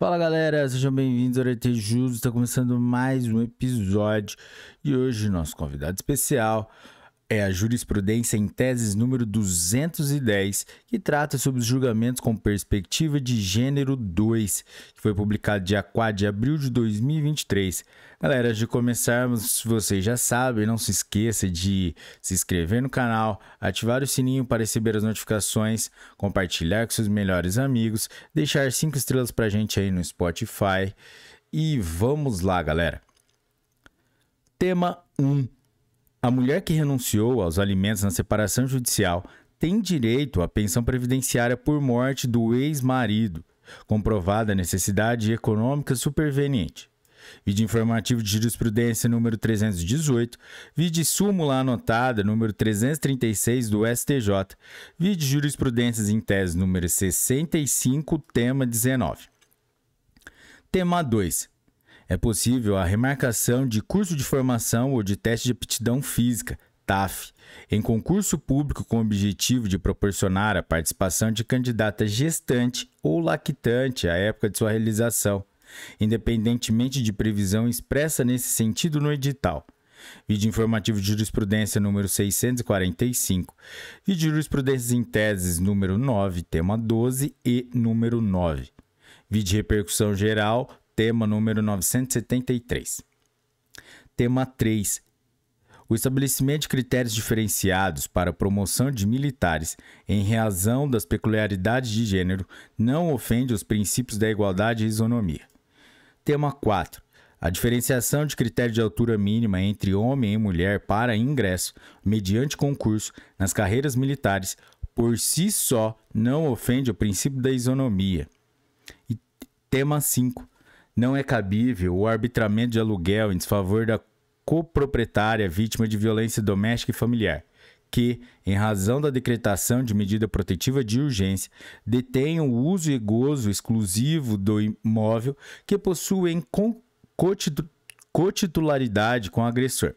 Fala galera, sejam bem-vindos ao Artejus. Está começando mais um episódio e hoje nosso convidado especial é a jurisprudência em teses número 210, que trata sobre os julgamentos com perspectiva de gênero 2, que foi publicado dia 4 de abril de 2023. Galera, antes de começarmos, vocês já sabem, não se esqueça de se inscrever no canal, ativar o sininho para receber as notificações, compartilhar com seus melhores amigos, deixar 5 estrelas para a gente aí no Spotify. E vamos lá, galera. Tema 1. Um a mulher que renunciou aos alimentos na separação judicial tem direito à pensão previdenciária por morte do ex-marido, comprovada necessidade econômica superveniente. Vide informativo de jurisprudência número 318, vide súmula anotada número 336 do STJ, vide jurisprudências em tese número 65, tema 19. Tema 2 é possível a remarcação de curso de formação ou de teste de aptidão física, TAF, em concurso público com o objetivo de proporcionar a participação de candidata gestante ou lactante à época de sua realização, independentemente de previsão expressa nesse sentido no edital. Vídeo informativo de jurisprudência número 645, vídeo jurisprudências em teses número 9, tema 12 e número 9. Vídeo repercussão geral tema número 973. Tema 3. O estabelecimento de critérios diferenciados para a promoção de militares em razão das peculiaridades de gênero não ofende os princípios da igualdade e isonomia. Tema 4. A diferenciação de critério de altura mínima entre homem e mulher para ingresso, mediante concurso, nas carreiras militares, por si só não ofende o princípio da isonomia. E tema 5. Não é cabível o arbitramento de aluguel em desfavor da coproprietária vítima de violência doméstica e familiar, que, em razão da decretação de medida protetiva de urgência, detenham o uso e gozo exclusivo do imóvel que possuem cotitularidade com o agressor.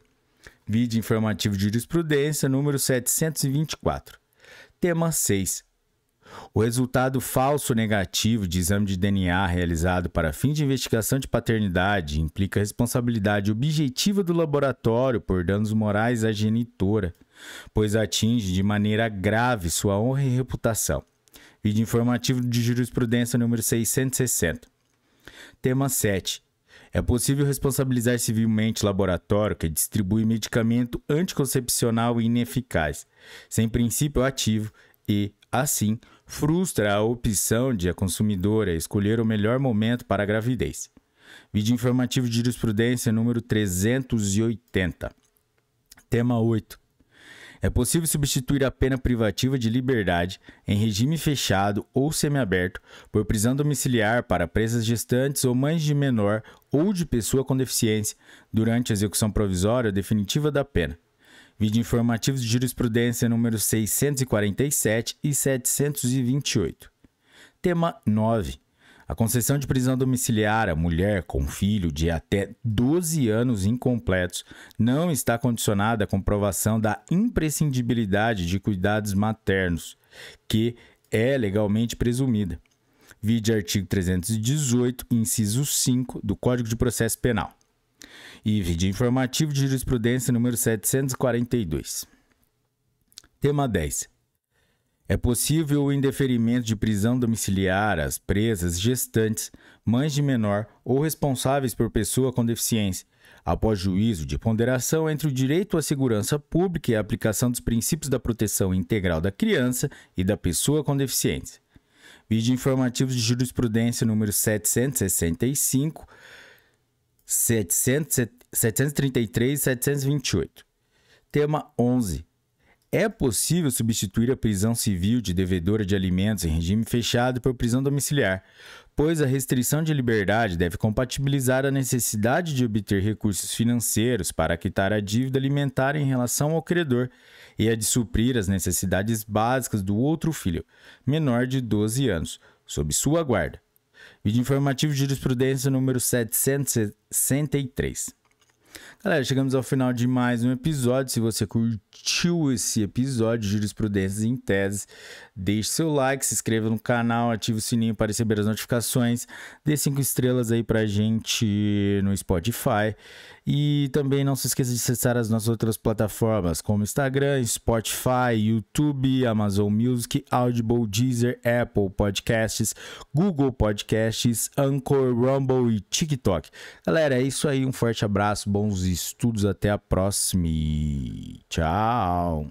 Vídeo informativo de jurisprudência número 724. Tema 6. O resultado falso negativo de exame de DNA realizado para fim de investigação de paternidade implica responsabilidade objetiva do laboratório por danos morais à genitora, pois atinge de maneira grave sua honra e reputação. Vídeo informativo de jurisprudência número 660. Tema 7. É possível responsabilizar civilmente laboratório que distribui medicamento anticoncepcional ineficaz, sem princípio ativo e, assim, frustra a opção de a consumidora escolher o melhor momento para a gravidez. Vídeo informativo de jurisprudência número 380. Tema 8. É possível substituir a pena privativa de liberdade em regime fechado ou semiaberto por prisão domiciliar para presas gestantes ou mães de menor ou de pessoa com deficiência durante a execução provisória ou definitiva da pena. Vídeo informativo de jurisprudência número 647 e 728. Tema 9. A concessão de prisão domiciliar a mulher com filho de até 12 anos incompletos não está condicionada à comprovação da imprescindibilidade de cuidados maternos, que é legalmente presumida. Vide artigo 318, inciso 5 do Código de Processo Penal. E vídeo informativo de jurisprudência número 742. Tema 10. É possível o indeferimento de prisão domiciliar às presas, gestantes, mães de menor ou responsáveis por pessoa com deficiência, após juízo de ponderação entre o direito à segurança pública e a aplicação dos princípios da proteção integral da criança e da pessoa com deficiência. Vídeo informativo de jurisprudência número 765 733 e 728. Tema 11. É possível substituir a prisão civil de devedora de alimentos em regime fechado por prisão domiciliar, pois a restrição de liberdade deve compatibilizar a necessidade de obter recursos financeiros para quitar a dívida alimentar em relação ao credor e a de suprir as necessidades básicas do outro filho, menor de 12 anos, sob sua guarda, Vídeo informativo de jurisprudência número 763. Galera, chegamos ao final de mais um episódio. Se você curtiu esse episódio de Jurisprudências em Tese, deixe seu like, se inscreva no canal, ative o sininho para receber as notificações, dê cinco estrelas aí pra gente no Spotify e também não se esqueça de acessar as nossas outras plataformas, como Instagram, Spotify, YouTube, Amazon Music, Audible, Deezer, Apple Podcasts, Google Podcasts, Anchor, Rumble e TikTok. Galera, é isso aí. Um forte abraço, bons estudos, até a próxima e tchau!